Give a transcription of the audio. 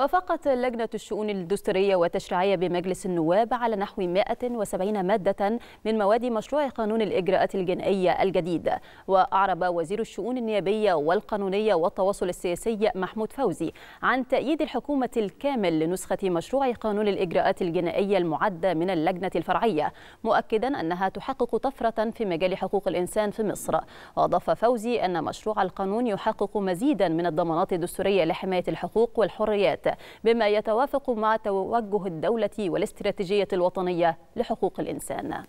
وافقت لجنة الشؤون الدستورية والتشريعية بمجلس النواب على نحو 170 مادة من مواد مشروع قانون الإجراءات الجنائية الجديد وأعرب وزير الشؤون النيابية والقانونية والتواصل السياسي محمود فوزي عن تأييد الحكومة الكامل لنسخة مشروع قانون الإجراءات الجنائية المعدة من اللجنة الفرعية مؤكدا أنها تحقق طفرة في مجال حقوق الإنسان في مصر وأضاف فوزي أن مشروع القانون يحقق مزيدا من الضمانات الدستورية لحماية الحقوق والحريات بما يتوافق مع توجه الدولة والاستراتيجية الوطنية لحقوق الإنسان